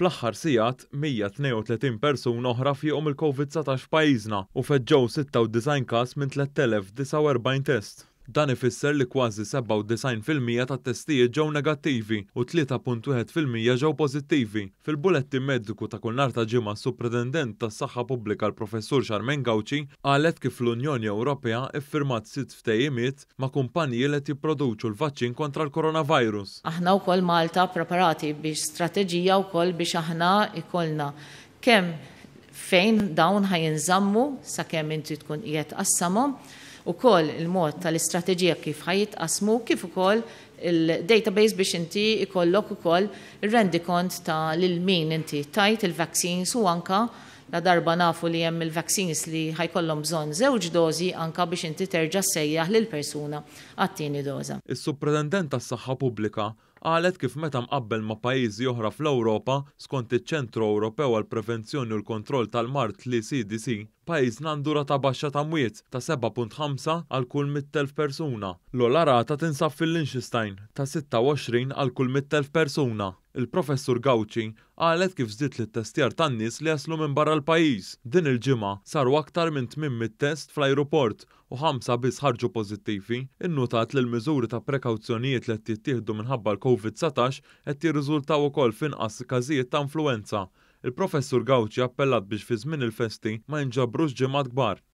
Fl-aħħar sigħat 132 persuna oħra fihom il-COVID-19 pajjiżna u feġġew 96 każ minn 3049 test. Dan ifisser li kważi 97% tat-testijiet ġew negattivi u 3.1% ġew pożittivi. Fil-buletti mediku ta' kull nhar ta' ġimgħa supretendent tas-saħħa pubblika l-professur Charmen Gawċi qalet kif l-Unjoni Ewropea iffirmat sitt ftejimiet ma' kumpaniji li jipproduċu l-vaċċin kontra l-koronavirus. Aħna wkoll Malta preparati biex strateġija wkoll biex aħna ikollna kemm fejn dawn ħajinżammu sa kemm inti tkun qiegħed qassamhom ukoll il-mod tal-istrateġija kif asmu, kif ukoll il-database biex inti ikollok ukoll ir il-rendikont ta' lil min inti tajt il-vaccines u anka la darba nafu li hemm il-vaccines li ħajkollhom bżonn żewġ dożi anka biex inti terġa' sejjaħ lil persuna għat-tieni doża. Is-Supretendent tas-Saħħa Pubblika qalet kif meta mqabbel ma' pajjiżi oħra fl-Ewropa skont iċ-Ċentru Ewropew għal Prevenzjoni u l-Kontroll tal-Mart li CDC, pajjiżna għandu rata baxxa ta' mwiet ta' 7.5 għal kull 100,000 persuna. L-ola rata tinsab fil-Liechtenstein ta' 26 għal kull 100,000 persuna. Il-professur Gawċi għalet kif zdit li testjar tan-nies li jaslu minn barra l-pajjiż. Din il-ġimgħa saru aktar minn tmim mit-test fl-ajruport u ħamsa biss ħarġu pożittivi. Innutat li l-miżuri ta' prekawzjonijiet li qed jittieħdu minħabba l-COVID-19 qed jirriżultaw ukoll f'inqas każijiet ta' influenza. Il-professur Gawċi appellat biex fi żmien il-festi ma jinġabrux ġimgħat kbar